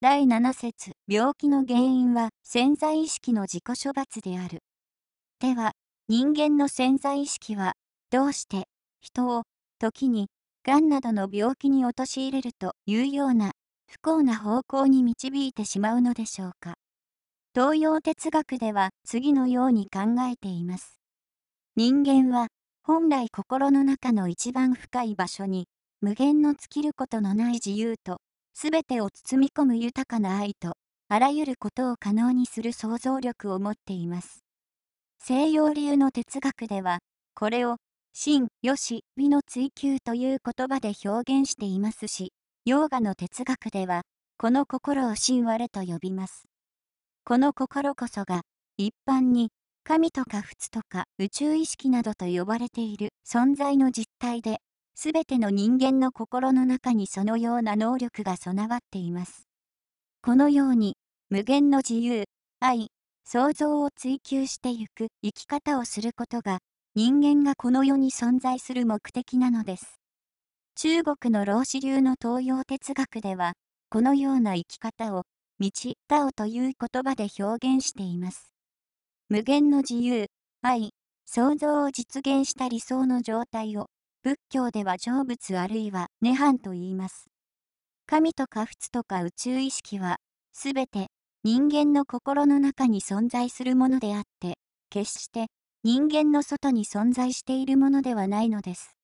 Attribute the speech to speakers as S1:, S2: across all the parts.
S1: 第7節病気の原因は潜在意識の自己処罰である。では、人間の潜在意識は、どうして人を時にがんなどの病気に陥れるというような不幸な方向に導いてしまうのでしょうか。東洋哲学では次のように考えています。人間は本来心の中の一番深い場所に無限の尽きることのない自由とすべてを包み込む豊かな愛と、あらゆることを可能にする想像力を持っています。西洋流の哲学では、これを、真、よし、美の追求という言葉で表現していますし、ヨガの哲学では、この心を真我と呼びます。この心こそが、一般に、神とか仏とか宇宙意識などと呼ばれている存在の実態で、すべての人間の心の中にそのような能力が備わっています。このように、無限の自由、愛、創造を追求してゆく生き方をすることが、人間がこの世に存在する目的なのです。中国の老子流の東洋哲学では、このような生き方を、道、タオという言葉で表現しています。無限の自由、愛、想像を実現した理想の状態を、仏教では成仏あるいは涅槃と言います。神とか仏とか宇宙意識は、すべて人間の心の中に存在するものであって、決して人間の外に存在しているものではないのです。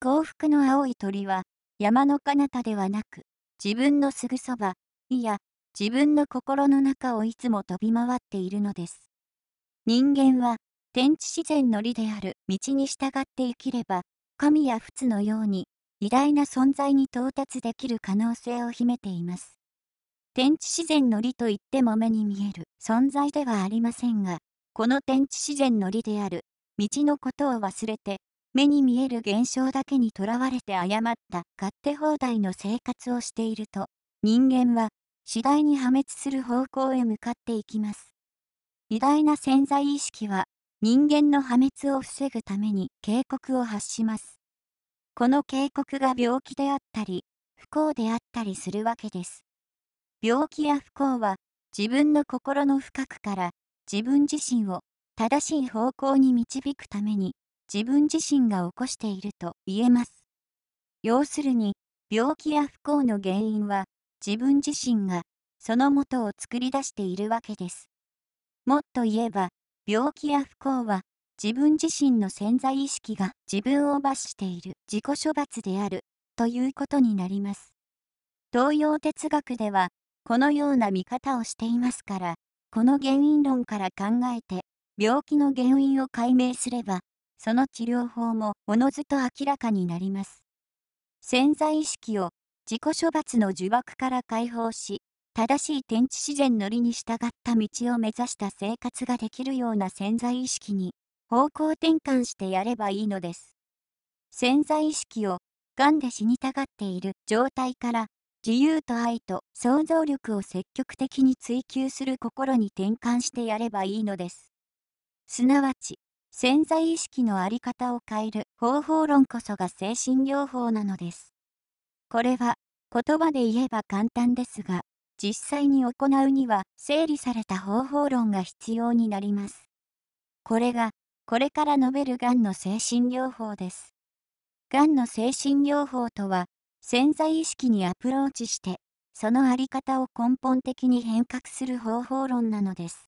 S1: 幸福の青い鳥は、山の彼方ではなく、自分のすぐそば、いや、自分の心の中をいつも飛び回っているのです。人間は、天地自然の理である道に従って生きれば、神や仏のように偉大な存在に到達できる可能性を秘めています。天地自然の理といっても目に見える存在ではありませんが、この天地自然の理である道のことを忘れて、目に見える現象だけにとらわれて誤った勝手放題の生活をしていると、人間は次第に破滅する方向へ向かっていきます。偉大な潜在意識は人間の破滅を防ぐために警告を発します。この警告が病気であったり、不幸であったりするわけです。病気や不幸は自分の心の深くから自分自身を正しい方向に導くために自分自身が起こしていると言えます。要するに病気や不幸の原因は自分自身がその元を作り出しているわけです。もっと言えば病気や不幸は自分自身の潜在意識が自分を罰している自己処罰であるということになります。東洋哲学ではこのような見方をしていますからこの原因論から考えて病気の原因を解明すればその治療法もおのずと明らかになります。潜在意識を自己処罰の呪縛から解放し正しい天地自然の理に従った道を目指した生活ができるような潜在意識に方向転換してやればいいのです。潜在意識を癌で死にたがっている状態から自由と愛と想像力を積極的に追求する心に転換してやればいいのです。すなわち潜在意識の在り方を変える方法論こそが精神療法なのです。これは言葉で言えば簡単ですが実際に行うには整理された方法論が必要になります。これが、これから述べるがんの精神療法です。がんの精神療法とは、潜在意識にアプローチして、そのあり方を根本的に変革する方法論なのです。